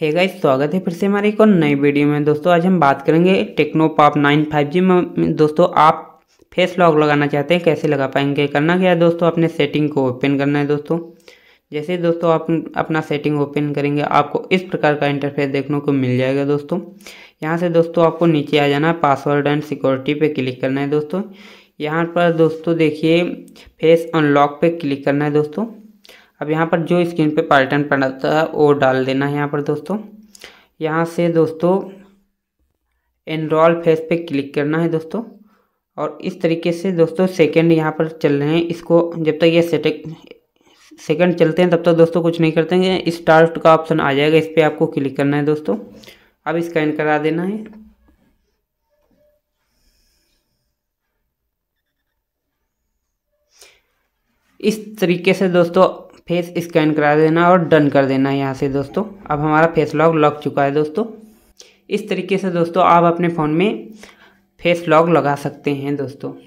hey guys स्वागत है फिर से हमारे एक और नई वीडियो में दोस्तों आज हम बात करेंगे Tecno Pop nine five G में दोस्तों आप फेस लॉक लगाना चाहते हैं कैसे लगा पाएंगे करना क्या है दोस्तों अपने सेटिंग को ओपन करना है दोस्तों जैसे दोस्तों आप अपना सेटिंग ओपन करेंगे आपको इस प्रकार का इंटरफेस देखने को मिल जाएगा दोस्तों यहाँ से दोस्तों आपको नीचे आ जाना है पासवर्ड एंड सिक्योरिटी पर क्लिक करना है दोस्तों यहाँ पर दोस्तों देखिए फेस अनलॉक पर क्लिक करना है दोस्तों अब यहाँ पर जो स्क्रीन पे पैटर्न पड़ता है वो डाल देना है यहाँ पर दोस्तों यहाँ से दोस्तों एनरोल फेस पे क्लिक करना है दोस्तों और इस तरीके से दोस्तों सेकंड यहाँ पर चल रहे हैं इसको जब तक ये सेटिंग सेकंड चलते हैं तब तक दोस्तों कुछ नहीं करते हैं स्टार्ट का ऑप्शन आ जाएगा इस पर आपको क्लिक करना है दोस्तों अब स्कैन करा देना है इस तरीके से दोस्तों फेस स्कैन करा देना और डन कर देना है यहाँ से दोस्तों अब हमारा फेस लॉक लग चुका है दोस्तों इस तरीके से दोस्तों आप अपने फ़ोन में फेस लॉक लगा सकते हैं दोस्तों